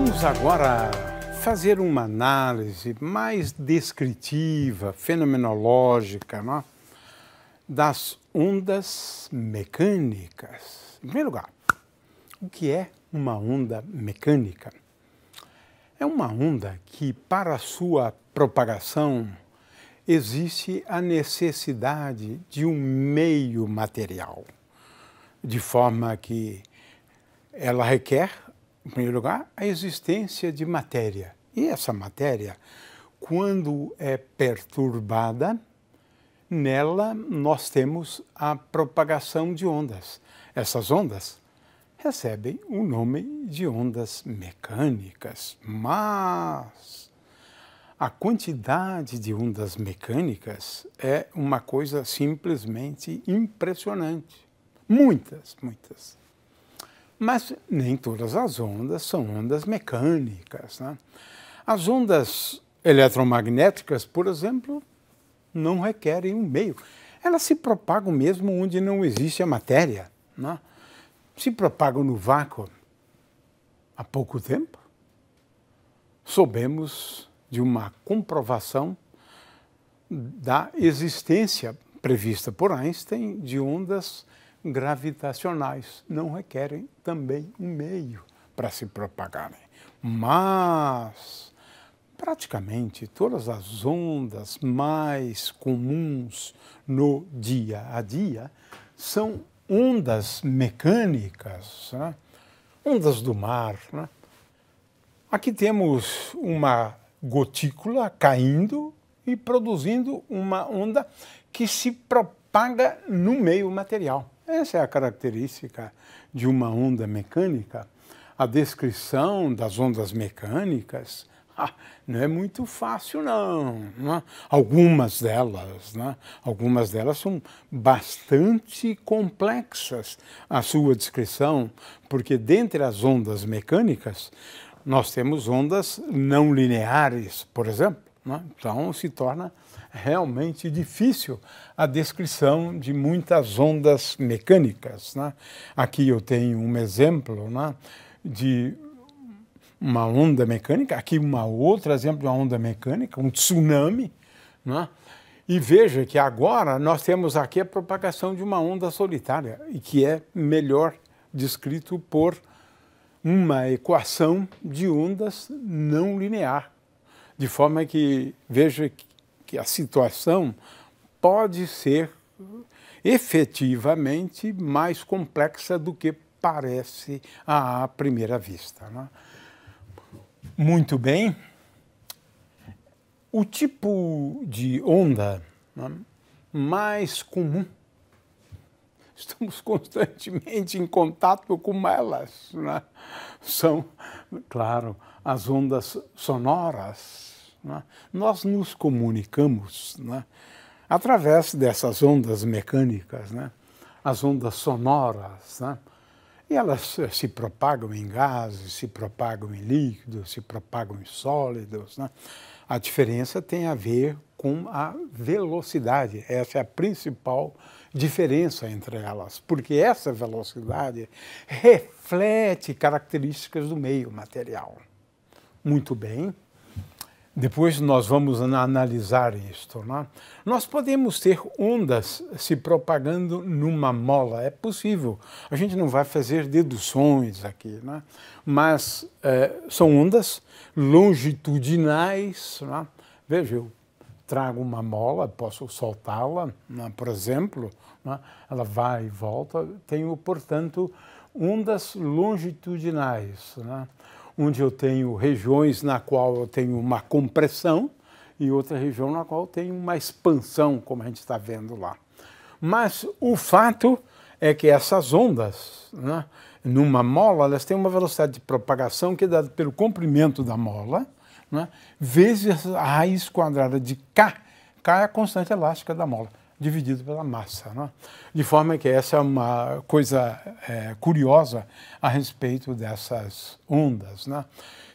Vamos agora fazer uma análise mais descritiva, fenomenológica, não? É? das ondas mecânicas. Em primeiro lugar, o que é uma onda mecânica? É uma onda que, para sua propagação, existe a necessidade de um meio material, de forma que ela requer em primeiro lugar, a existência de matéria. E essa matéria, quando é perturbada, nela nós temos a propagação de ondas. Essas ondas recebem o nome de ondas mecânicas, mas a quantidade de ondas mecânicas é uma coisa simplesmente impressionante. Muitas, muitas. Mas nem todas as ondas são ondas mecânicas. Né? As ondas eletromagnéticas, por exemplo, não requerem um meio. Elas se propagam mesmo onde não existe a matéria. Né? Se propagam no vácuo. Há pouco tempo, soubemos de uma comprovação da existência prevista por Einstein de ondas gravitacionais não requerem também um meio para se propagarem. Mas praticamente todas as ondas mais comuns no dia a dia são ondas mecânicas, né? ondas do mar. Né? Aqui temos uma gotícula caindo e produzindo uma onda que se propaga no meio material. Essa é a característica de uma onda mecânica. A descrição das ondas mecânicas ah, não é muito fácil, não. Né? Algumas delas, né? algumas delas são bastante complexas a sua descrição, porque dentre as ondas mecânicas nós temos ondas não lineares, por exemplo, né? Então se torna realmente difícil a descrição de muitas ondas mecânicas. Né? Aqui eu tenho um exemplo né, de uma onda mecânica, aqui uma outra exemplo de uma onda mecânica, um tsunami. Né? E veja que agora nós temos aqui a propagação de uma onda solitária, e que é melhor descrito por uma equação de ondas não linear, de forma que veja que a situação pode ser efetivamente mais complexa do que parece à primeira vista. Né? Muito bem. O tipo de onda né, mais comum, estamos constantemente em contato com elas, né? são, claro, as ondas sonoras, né? nós nos comunicamos né? através dessas ondas mecânicas, né? as ondas sonoras. É? E elas se propagam em gases, se propagam em líquidos, se propagam em sólidos. É? A diferença tem a ver com a velocidade. Essa é a principal diferença entre elas, porque essa velocidade reflete características do meio material. Muito bem. Depois nós vamos analisar isto. Né? Nós podemos ter ondas se propagando numa mola, é possível. A gente não vai fazer deduções aqui, né? mas é, são ondas longitudinais. Né? Veja, eu trago uma mola, posso soltá-la, né? por exemplo, né? ela vai e volta. Tenho, portanto, ondas longitudinais. Né? onde eu tenho regiões na qual eu tenho uma compressão e outra região na qual eu tenho uma expansão, como a gente está vendo lá. Mas o fato é que essas ondas, né, numa mola, elas têm uma velocidade de propagação que é dada pelo comprimento da mola, né, vezes a raiz quadrada de K. K é a constante elástica da mola dividido pela massa. Né? De forma que essa é uma coisa é, curiosa a respeito dessas ondas. Né?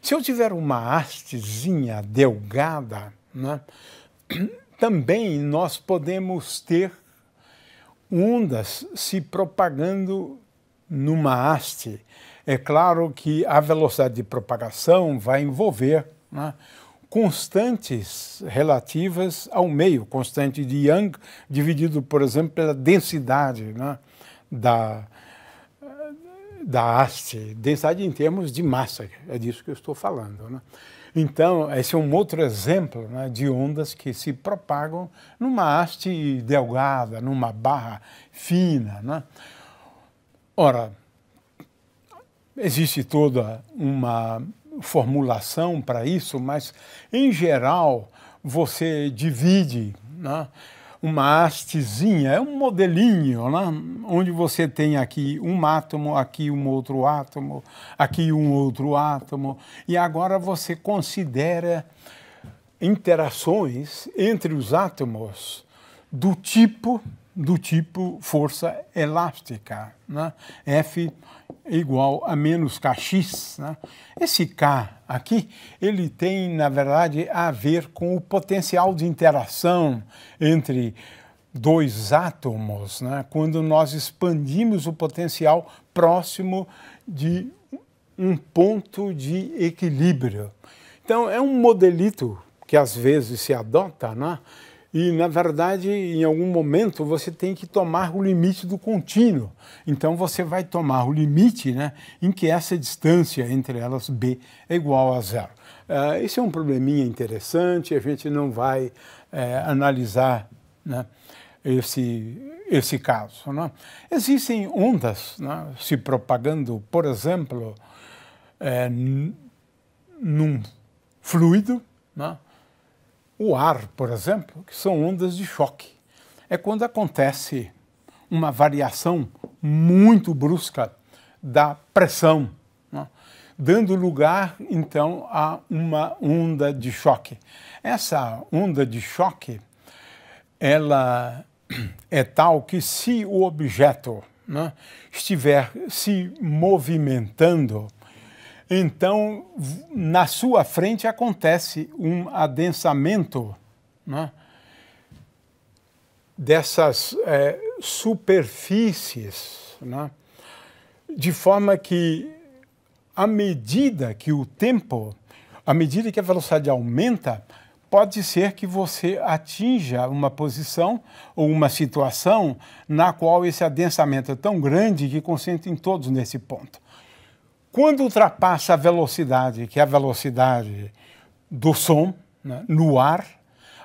Se eu tiver uma hastezinha delgada, né, também nós podemos ter ondas se propagando numa haste. É claro que a velocidade de propagação vai envolver né, constantes relativas ao meio, constante de Young, dividido, por exemplo, pela densidade né, da, da haste, densidade em termos de massa, é disso que eu estou falando. Né? Então, esse é um outro exemplo né, de ondas que se propagam numa haste delgada, numa barra fina. Né? Ora, existe toda uma formulação para isso, mas em geral você divide né, uma hastezinha, é um modelinho, né, onde você tem aqui um átomo, aqui um outro átomo, aqui um outro átomo, e agora você considera interações entre os átomos do tipo do tipo força elástica. Né? F igual a menos kx. Né? Esse k aqui, ele tem, na verdade, a ver com o potencial de interação entre dois átomos, né? quando nós expandimos o potencial próximo de um ponto de equilíbrio. Então, é um modelito que às vezes se adota, né? E, na verdade, em algum momento você tem que tomar o limite do contínuo. Então, você vai tomar o limite né, em que essa distância entre elas, B, é igual a zero. Uh, esse é um probleminha interessante, a gente não vai é, analisar né, esse, esse caso. Né? Existem ondas né, se propagando, por exemplo, é, num fluido, né? O ar, por exemplo, que são ondas de choque. É quando acontece uma variação muito brusca da pressão, né? dando lugar, então, a uma onda de choque. Essa onda de choque, ela é tal que se o objeto né, estiver se movimentando, então, na sua frente acontece um adensamento né, dessas é, superfícies, né, de forma que, à medida que o tempo, à medida que a velocidade aumenta, pode ser que você atinja uma posição ou uma situação na qual esse adensamento é tão grande que concentra em todos nesse ponto. Quando ultrapassa a velocidade, que é a velocidade do som, né, no ar,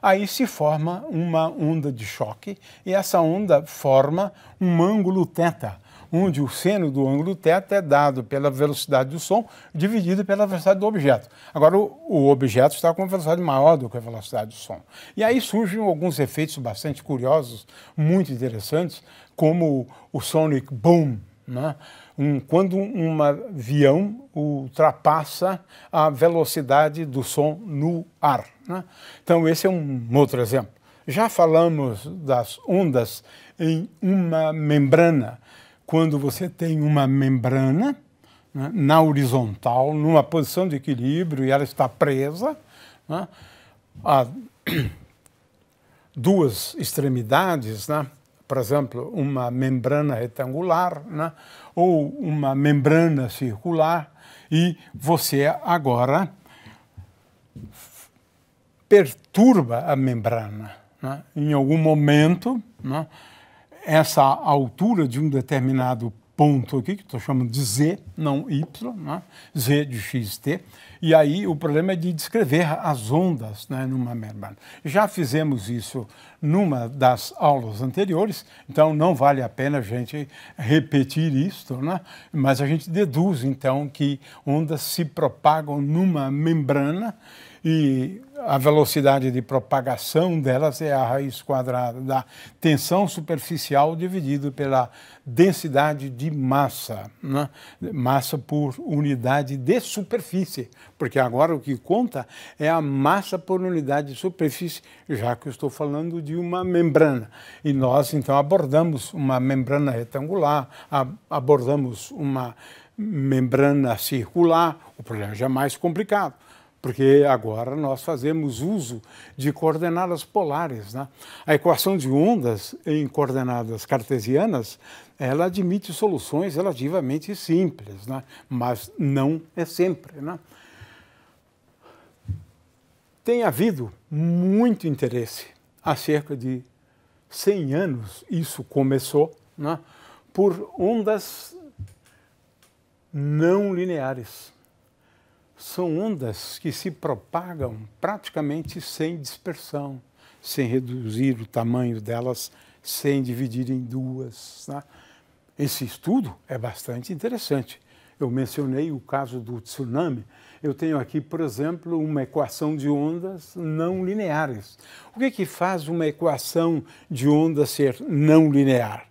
aí se forma uma onda de choque e essa onda forma um ângulo θ, onde o seno do ângulo θ é dado pela velocidade do som dividido pela velocidade do objeto. Agora, o, o objeto está com uma velocidade maior do que a velocidade do som. E aí surgem alguns efeitos bastante curiosos, muito interessantes, como o sonic boom, né? um, quando um avião ultrapassa a velocidade do som no ar. Né? Então, esse é um outro exemplo. Já falamos das ondas em uma membrana. Quando você tem uma membrana né, na horizontal, numa posição de equilíbrio, e ela está presa, né, a duas extremidades, né? por exemplo, uma membrana retangular né? ou uma membrana circular, e você agora perturba a membrana. Né? Em algum momento, né? essa altura de um determinado ponto aqui, que estou chamando de Z, não Y, né? Z de XT. E aí o problema é de descrever as ondas né, numa membrana. Já fizemos isso numa das aulas anteriores, então não vale a pena a gente repetir isto, né? mas a gente deduz então que ondas se propagam numa membrana e a velocidade de propagação delas é a raiz quadrada da tensão superficial dividido pela densidade de massa, né? massa por unidade de superfície, porque agora o que conta é a massa por unidade de superfície, já que eu estou falando de uma membrana. E nós então abordamos uma membrana retangular, abordamos uma membrana circular, o problema já é mais complicado porque agora nós fazemos uso de coordenadas polares. Né? A equação de ondas em coordenadas cartesianas, ela admite soluções relativamente simples, né? mas não é sempre. Né? Tem havido muito interesse. Há cerca de 100 anos isso começou, né? por ondas não lineares são ondas que se propagam praticamente sem dispersão, sem reduzir o tamanho delas, sem dividir em duas. Né? Esse estudo é bastante interessante. Eu mencionei o caso do tsunami. Eu tenho aqui, por exemplo, uma equação de ondas não lineares. O que, é que faz uma equação de onda ser não linear?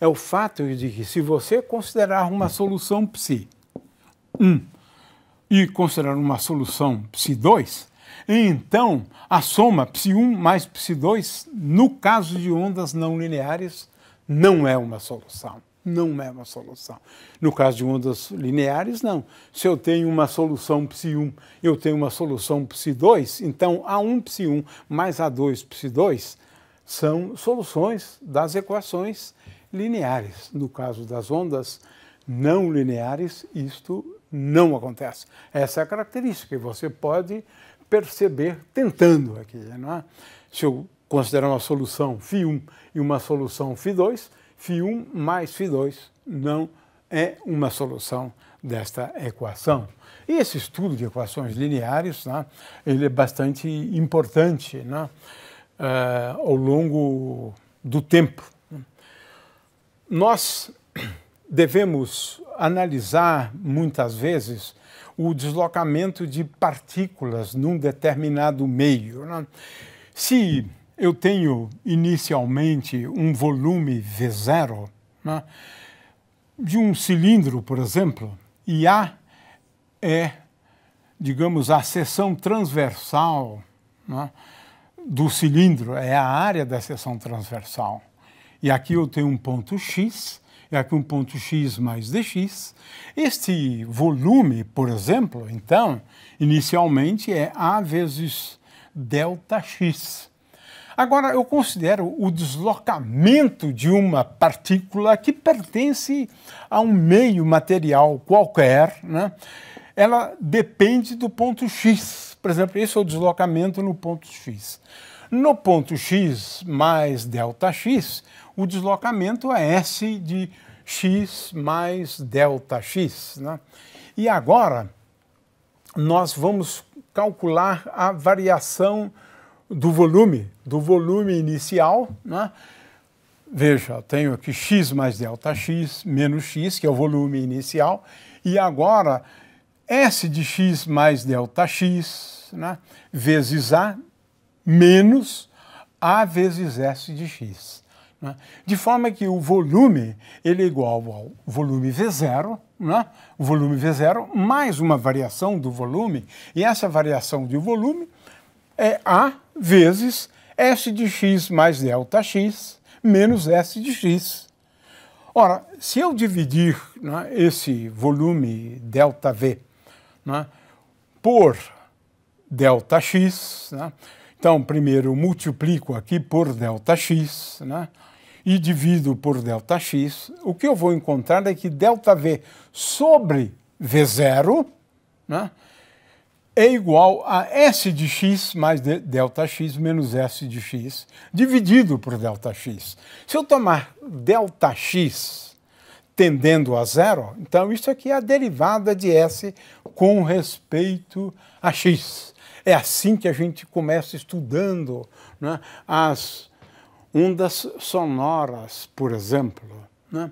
É o fato de que, se você considerar uma solução psi 1, um, e considerar uma solução psi2, então a soma psi1 mais psi2, no caso de ondas não lineares, não é uma solução. Não é uma solução. No caso de ondas lineares, não. Se eu tenho uma solução psi1, eu tenho uma solução psi2, então A1 psi1 mais A2 psi2 são soluções das equações lineares. No caso das ondas não lineares, isto não acontece. Essa é a característica que você pode perceber tentando aqui. Não é? Se eu considerar uma solução Φ1 e uma solução Φ2, Φ1 mais Φ2 não é uma solução desta equação. E esse estudo de equações lineares, né, ele é bastante importante né, uh, ao longo do tempo. Nós devemos analisar muitas vezes o deslocamento de partículas num determinado meio. Né? Se eu tenho inicialmente um volume V0 né, de um cilindro, por exemplo, e A é, digamos, a seção transversal né, do cilindro, é a área da seção transversal. E aqui eu tenho um ponto X é aqui um ponto x mais dx. Este volume, por exemplo, então, inicialmente é a vezes delta x. Agora, eu considero o deslocamento de uma partícula que pertence a um meio material qualquer, né? ela depende do ponto x. Por exemplo, esse é o deslocamento no ponto x. No ponto x mais delta x o deslocamento é S de x mais delta Né? E agora nós vamos calcular a variação do volume, do volume inicial. Né? Veja, eu tenho aqui x mais delta x menos x, que é o volume inicial, e agora s de x mais delta x né, vezes a, menos A vezes S de X. Né? De forma que o volume ele é igual ao volume V0, né? o volume V0 mais uma variação do volume, e essa variação de volume é A vezes S de X mais delta X menos S de X. Ora, se eu dividir né, esse volume delta V né, por delta X, né, então, primeiro multiplico aqui por ΔX, né? E divido por ΔX. O que eu vou encontrar é que ΔV sobre V0 né? é igual a S de x mais ΔX menos S de x, dividido por ΔX. Se eu tomar ΔX tendendo a zero, então isso aqui é a derivada de S com respeito a x. É assim que a gente começa estudando né, as ondas sonoras, por exemplo. Né?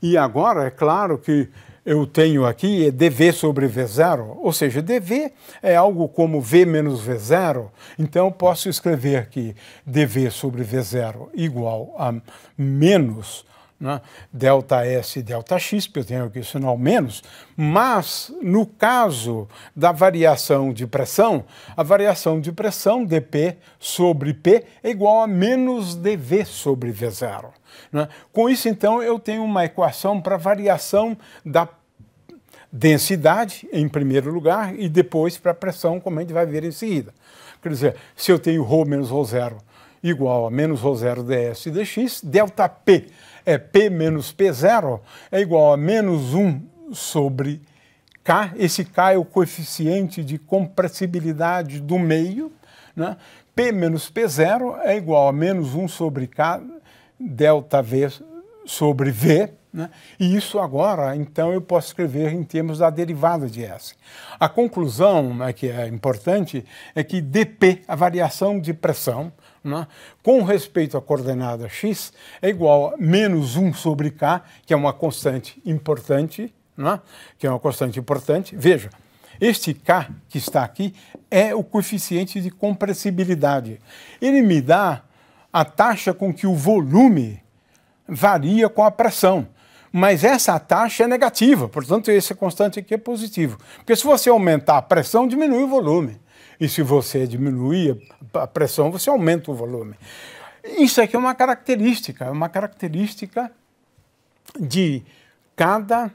E agora, é claro que eu tenho aqui é dv sobre v0, ou seja, dv é algo como v menos v0, então eu posso escrever aqui dv sobre v0 igual a menos né? delta S e delta X, porque eu tenho aqui o sinal menos, mas no caso da variação de pressão, a variação de pressão dP sobre P é igual a menos dV sobre V0. Né? Com isso, então, eu tenho uma equação para variação da densidade, em primeiro lugar, e depois para a pressão, como a gente vai ver em seguida. Quer dizer, se eu tenho ρ menos ρ0 igual a menos ρ0 dS dx, delta P é P menos P0 é igual a menos 1 sobre K. Esse K é o coeficiente de compressibilidade do meio. Né? P menos P0 é igual a menos 1 sobre K delta V sobre V. Né? E isso agora, então, eu posso escrever em termos da derivada de S. A conclusão né, que é importante é que dP, a variação de pressão, né, com respeito à coordenada x, é igual a menos 1 sobre k, que é uma constante importante, né, que é uma constante importante. Veja, este k que está aqui é o coeficiente de compressibilidade. Ele me dá a taxa com que o volume varia com a pressão mas essa taxa é negativa, portanto, esse constante aqui é positivo. Porque se você aumentar a pressão, diminui o volume. E se você diminuir a pressão, você aumenta o volume. Isso aqui é uma característica, é uma característica de cada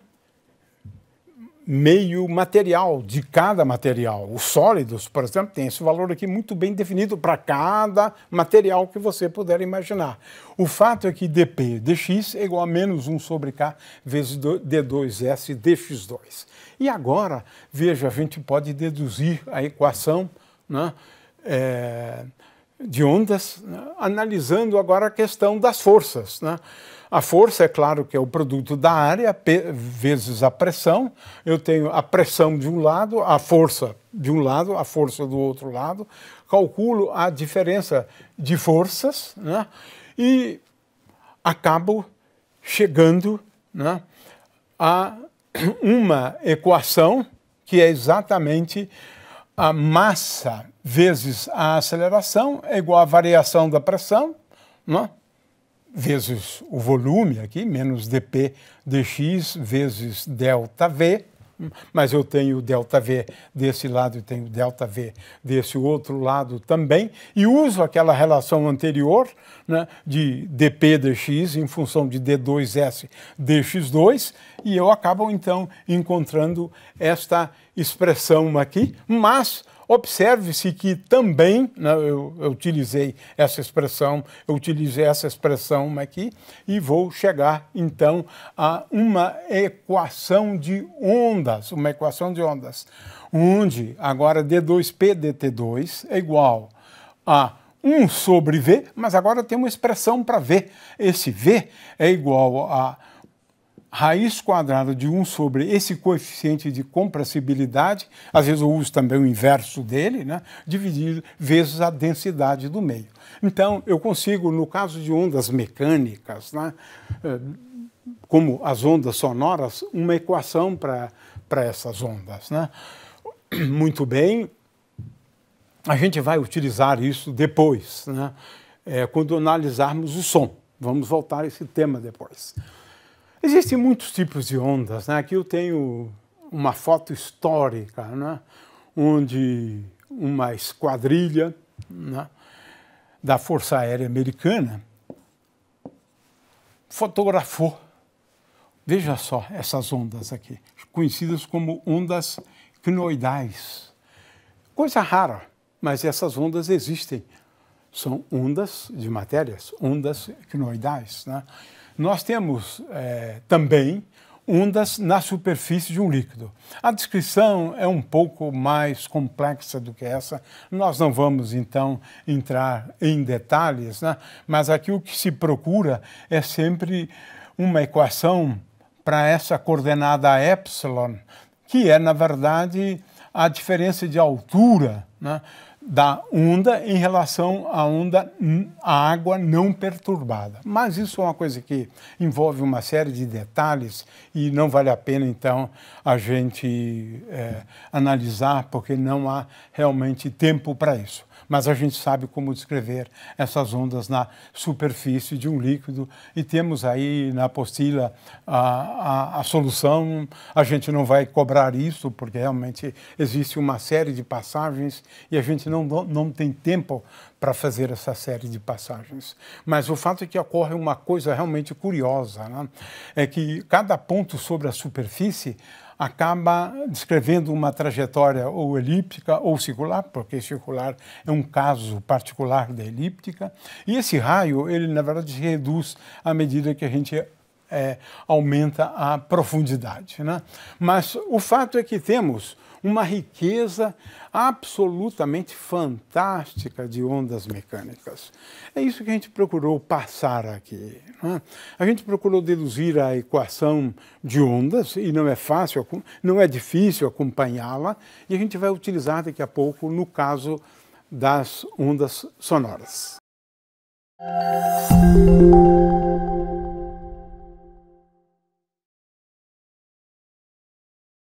meio material, de cada material. Os sólidos, por exemplo, têm esse valor aqui muito bem definido para cada material que você puder imaginar. O fato é que dP dx é igual a menos 1 sobre k vezes d2s dx2. E agora, veja, a gente pode deduzir a equação né, é, de ondas, né, analisando agora a questão das forças. Né? A força, é claro, que é o produto da área, vezes a pressão. Eu tenho a pressão de um lado, a força de um lado, a força do outro lado. Calculo a diferença de forças né? e acabo chegando né, a uma equação que é exatamente a massa vezes a aceleração é igual à variação da pressão, Né? vezes o volume aqui, menos dp dx vezes delta V, mas eu tenho delta V desse lado e tenho delta V desse outro lado também, e uso aquela relação anterior né, de dp dx em função de d2s dx2, e eu acabo então encontrando esta expressão aqui, mas Observe-se que também, né, eu, eu, utilizei essa expressão, eu utilizei essa expressão aqui, e vou chegar então a uma equação de ondas, uma equação de ondas, onde agora D2P DT2 é igual a 1 sobre V, mas agora tem uma expressão para V. Esse V é igual a raiz quadrada de 1 sobre esse coeficiente de compressibilidade, às vezes eu uso também o inverso dele, né, dividido vezes a densidade do meio. Então, eu consigo, no caso de ondas mecânicas, né, eh, como as ondas sonoras, uma equação para essas ondas. Né? Muito bem, a gente vai utilizar isso depois, né? É, quando analisarmos o som. Vamos voltar a esse tema depois. Existem muitos tipos de ondas. Né? Aqui eu tenho uma foto histórica, né? onde uma esquadrilha né? da Força Aérea Americana fotografou, veja só, essas ondas aqui, conhecidas como ondas crinoidais. Coisa rara, mas essas ondas existem. São ondas de matérias, ondas crinoidais. Né? Nós temos é, também ondas na superfície de um líquido. A descrição é um pouco mais complexa do que essa. Nós não vamos então entrar em detalhes, né? mas aqui o que se procura é sempre uma equação para essa coordenada epsilon, que é na verdade a diferença de altura, né? da onda em relação à onda à água não perturbada. Mas isso é uma coisa que envolve uma série de detalhes e não vale a pena então a gente é, analisar porque não há realmente tempo para isso. Mas a gente sabe como descrever essas ondas na superfície de um líquido e temos aí na apostila a, a, a solução. A gente não vai cobrar isso porque realmente existe uma série de passagens e a gente não não, não tem tempo para fazer essa série de passagens. Mas o fato é que ocorre uma coisa realmente curiosa, né? é que cada ponto sobre a superfície acaba descrevendo uma trajetória ou elíptica ou circular, porque circular é um caso particular da elíptica, e esse raio, ele na verdade se reduz à medida que a gente é, aumenta a profundidade. Né? Mas o fato é que temos uma riqueza absolutamente fantástica de ondas mecânicas. É isso que a gente procurou passar aqui. Né? A gente procurou deduzir a equação de ondas, e não é fácil, não é difícil acompanhá-la, e a gente vai utilizar daqui a pouco no caso das ondas sonoras.